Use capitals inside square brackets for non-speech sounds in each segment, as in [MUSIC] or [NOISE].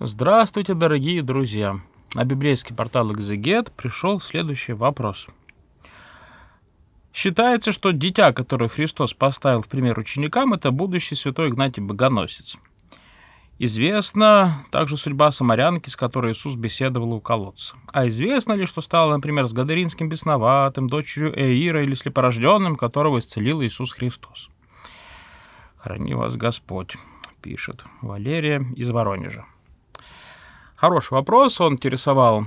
Здравствуйте, дорогие друзья! На библейский портал Exeget пришел следующий вопрос. Считается, что дитя, которое Христос поставил в пример ученикам, это будущий святой Игнатий Богоносец. Известна также судьба самарянки, с которой Иисус беседовал у колодца. А известно ли, что стало, например, с Гадаринским бесноватым, дочерью Эира или слепорожденным, которого исцелил Иисус Христос? «Храни вас Господь», — пишет Валерия из Воронежа. Хороший вопрос, он интересовал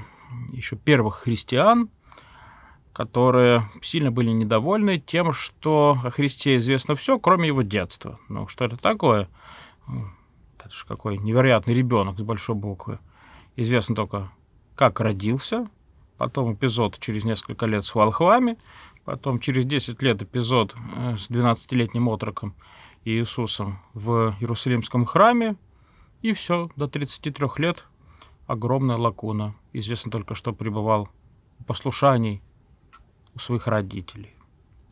еще первых христиан, которые сильно были недовольны тем, что о Христе известно все, кроме его детства. Ну, что это такое? Ну, это же какой невероятный ребенок с большой буквы. Известно только, как родился, потом эпизод через несколько лет с волхвами, потом через 10 лет эпизод э, с 12-летним отроком и Иисусом в Иерусалимском храме, и все, до 33 лет огромная лакуна. Известно только, что пребывал в послушании у своих родителей.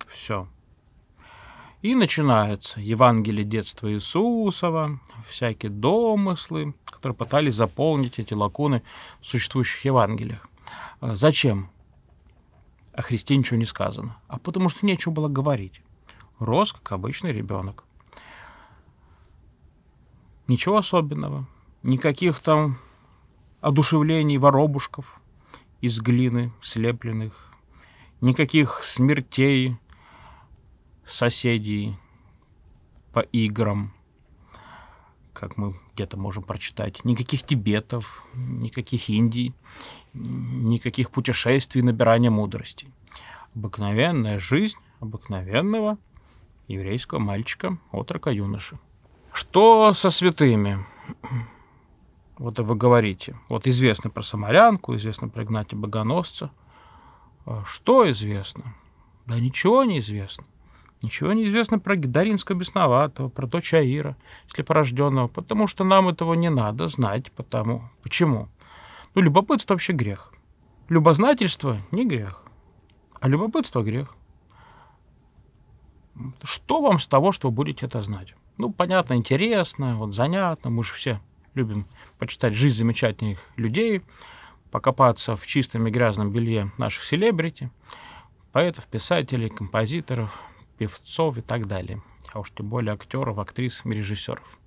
Все. И начинается Евангелие детства Иисусова, всякие домыслы, которые пытались заполнить эти лакуны в существующих Евангелиях. А зачем? О Христе ничего не сказано. А потому что нечего было говорить. Рос, как обычный ребенок. Ничего особенного. Никаких там одушевлений воробушков из глины слепленных, никаких смертей соседей по играм, как мы где-то можем прочитать, никаких Тибетов, никаких Индий, никаких путешествий, набирания мудрости. Обыкновенная жизнь обыкновенного еврейского мальчика, отрока юноши. Что со святыми? вот вы говорите, вот известно про Самарянку, известно про Игнатия Богоносца. А что известно? Да ничего не известно. Ничего не известно про Гидаринского бесноватого, про дочь слепорожденного, потому что нам этого не надо знать, потому... Почему? Ну, любопытство вообще грех. Любознательство не грех, а любопытство грех. Что вам с того, что вы будете это знать? Ну, понятно, интересно, вот занятно, мы же все любим почитать жизнь замечательных людей, покопаться в чистом и грязном белье наших селебрити, поэтов, писателей, композиторов, певцов и так далее. А уж тем более актеров, актрис режиссеров.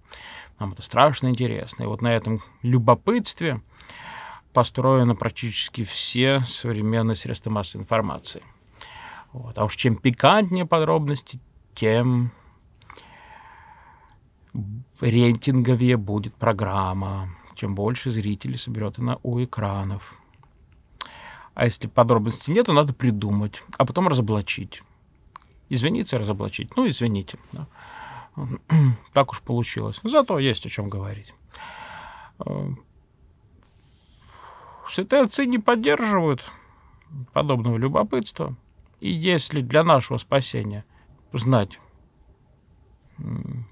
Нам это страшно интересно. И вот на этом любопытстве построены практически все современные средства массовой информации. Вот. А уж чем пикантнее подробности, тем рейтинговее будет программа, чем больше зрителей соберет она у экранов. А если подробностей нет, то надо придумать, а потом разоблачить. Извиниться и разоблачить. Ну, извините. Да. [CLEARS THROAT] Так уж получилось. Зато есть о чем говорить. Э, Святые отцы не поддерживают подобного любопытства. И если для нашего спасения знать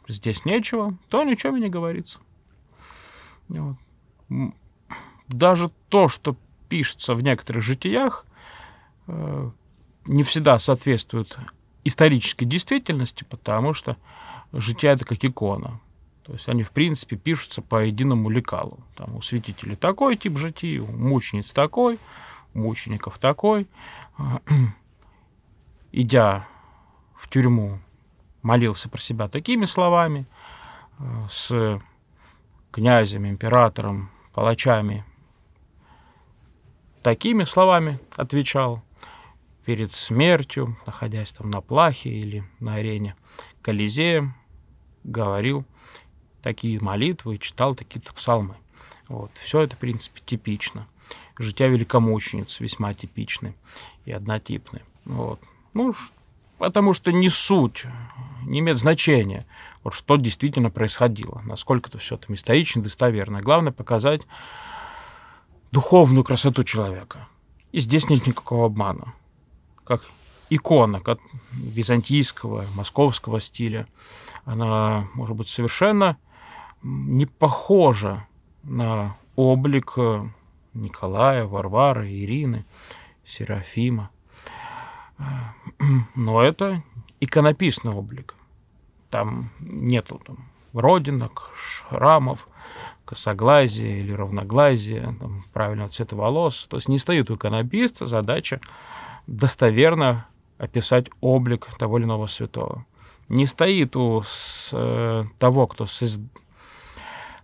здесь нечего, то ничего ничем не говорится. Вот. Даже то, что пишется в некоторых житиях, э, не всегда соответствует исторической действительности, потому что жития это как икона. То есть они, в принципе, пишутся по единому лекалу. Там у святителей такой тип житий, у мучениц такой, у мучеников такой. [CLEARS THROAT] Идя в тюрьму молился про себя такими словами, э, с князем, императором, палачами. Такими словами отвечал перед смертью, находясь там на плахе или на арене Колизея, говорил такие молитвы, читал такие-то псалмы. Вот. Все это, в принципе, типично. Жития великомучениц весьма типичны и однотипны. Вот. Ну, потому что не суть, не имеет значения, вот что действительно происходило, насколько это все там исторично, достоверно. Главное показать духовную красоту человека. И здесь нет никакого обмана. Как икона как византийского, московского стиля, она может быть совершенно не похожа на облик Николая, Варвары, Ирины, Серафима. Но это иконописный облик. Там нету там, родинок, шрамов, косоглазия или равноглазия, там, правильного цвета волос. То есть не стоит у иконописца задача достоверно описать облик того или иного святого. Не стоит у с, э, того, кто соз,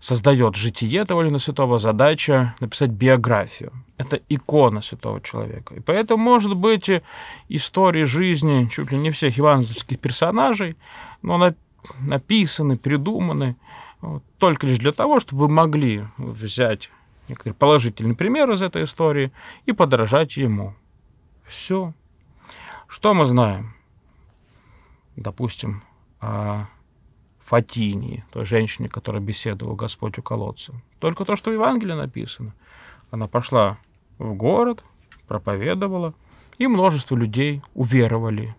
создает житие того или иного святого, задача написать биографию. Это икона святого человека. И поэтому, может быть, истории жизни чуть ли не всех евангельских персонажей, но она написаны, придуманы вот, только лишь для того, чтобы вы могли взять некоторый положительный пример из этой истории и подражать ему. Все. Что мы знаем? Допустим, о а Фатинии, той женщине, которая беседовала Господь у колодца. Только то, что в Евангелии написано. Она пошла в город, проповедовала, и множество людей уверовали,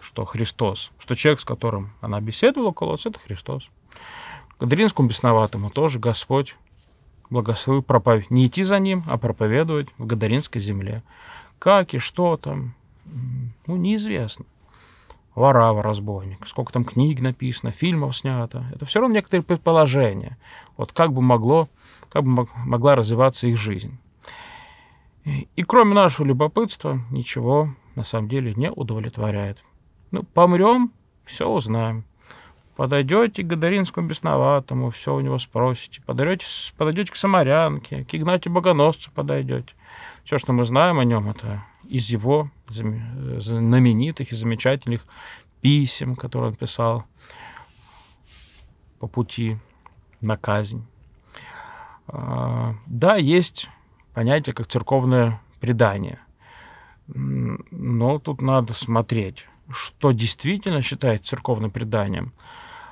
что Христос, что человек, с которым она беседовала у колодца, это Христос. Гадаринскому бесноватому тоже Господь благословил проповедь. Не идти за ним, а проповедовать в Гадаринской земле. Как и что там, ну, неизвестно. Варава разбойник, сколько там книг написано, фильмов снято. Это все равно некоторые предположения, вот как бы, могло, как бы могла развиваться их жизнь. И кроме нашего любопытства ничего на самом деле не удовлетворяет. Ну, помрем, все узнаем. Подойдете к Гадаринскому бесноватому, все у него спросите. Подойдете, подойдете к Самарянке, к Игнатию Богоносцу подойдете. Все, что мы знаем о нем, это из его э, знаменитых и замечательных писем, которые он писал по пути на казнь. А, да, есть понятие как церковное предание, но тут надо смотреть, что действительно считается церковным преданием,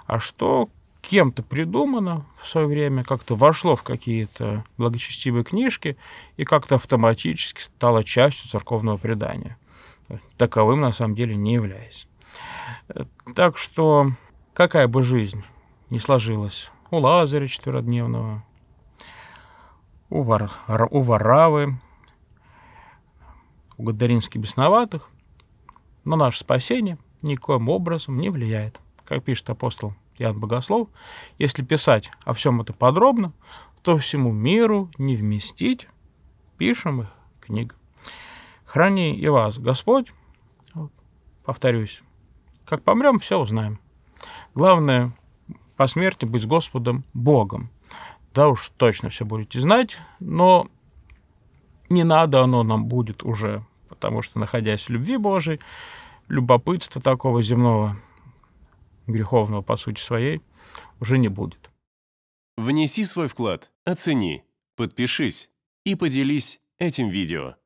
а что кем-то придумано в свое время, как-то вошло в какие-то благочестивые книжки и как-то автоматически стало частью церковного предания. Таковым на самом деле не являясь. Так что какая бы жизнь не сложилась у Лазаря четверодневного, у, Вар, у Варавы, у Гадаринских бесноватых, на наше спасение никоим образом не влияет, как пишет апостол Иоанн Богослов, если писать о всем это подробно, то всему миру не вместить пишем их книг. Храни и вас Господь, повторюсь, как помрем, все узнаем. Главное, по смерти быть с Господом Богом. Да уж точно все будете знать, но не надо оно нам будет уже, потому что, находясь в любви Божией, любопытство такого земного греховного по сути своей, уже не будет. Внеси свой вклад, оцени, подпишись и поделись этим видео.